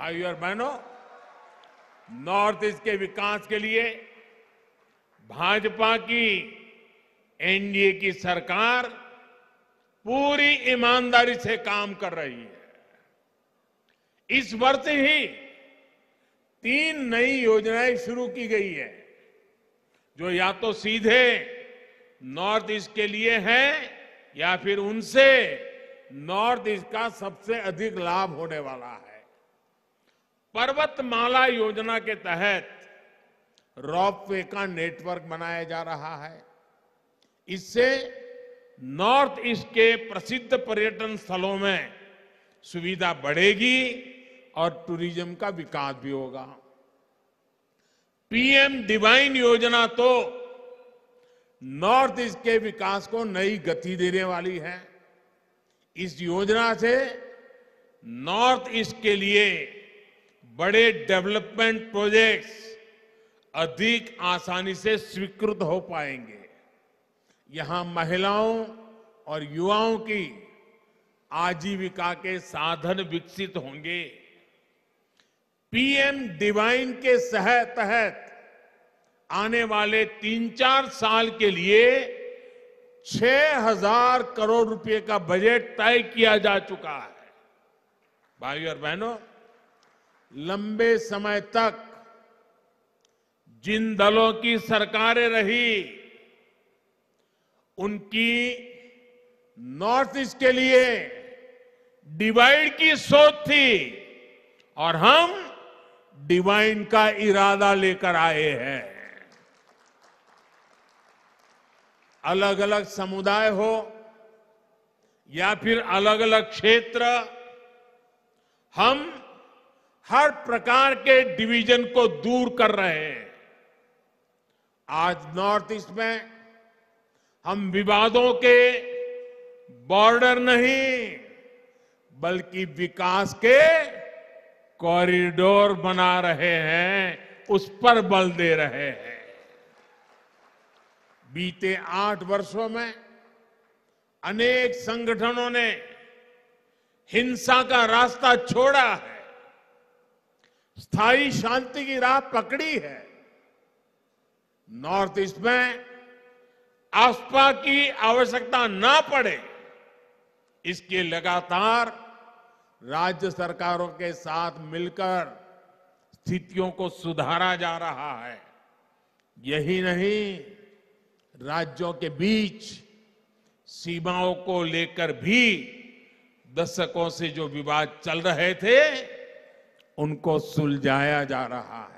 भाई और बहनों नॉर्थ ईस्ट के विकास के लिए भाजपा की एनडीए की सरकार पूरी ईमानदारी से काम कर रही है इस वर्ष ही तीन नई योजनाएं शुरू की गई है जो या तो सीधे नॉर्थ ईस्ट के लिए हैं या फिर उनसे नॉर्थ ईस्ट का सबसे अधिक लाभ होने वाला है पर्वतमाला योजना के तहत रॉपवे का नेटवर्क बनाया जा रहा है इससे नॉर्थ ईस्ट के प्रसिद्ध पर्यटन स्थलों में सुविधा बढ़ेगी और टूरिज्म का विकास भी होगा पीएम डिवाइन योजना तो नॉर्थ ईस्ट के विकास को नई गति देने वाली है इस योजना से नॉर्थ ईस्ट के लिए बड़े डेवलपमेंट प्रोजेक्ट्स अधिक आसानी से स्वीकृत हो पाएंगे यहां महिलाओं और युवाओं की आजीविका के साधन विकसित होंगे पीएम डिवाइन के सह तहत आने वाले तीन चार साल के लिए 6000 करोड़ रुपए का बजट तय किया जा चुका है भाई और बहनों लंबे समय तक जिन दलों की सरकारें रही उनकी नॉर्थ ईस्ट के लिए डिवाइड की सोच थी और हम डिवाइन का इरादा लेकर आए हैं अलग अलग समुदाय हो या फिर अलग अलग क्षेत्र हम हर प्रकार के डिवीजन को दूर कर रहे हैं आज नॉर्थ ईस्ट में हम विवादों के बॉर्डर नहीं बल्कि विकास के कॉरिडोर बना रहे हैं उस पर बल दे रहे हैं बीते आठ वर्षों में अनेक संगठनों ने हिंसा का रास्ता छोड़ा है स्थायी शांति की राह पकड़ी है नॉर्थ ईस्ट में आसपा की आवश्यकता ना पड़े इसके लगातार राज्य सरकारों के साथ मिलकर स्थितियों को सुधारा जा रहा है यही नहीं राज्यों के बीच सीमाओं को लेकर भी दशकों से जो विवाद चल रहे थे उनको सुलझाया जा रहा है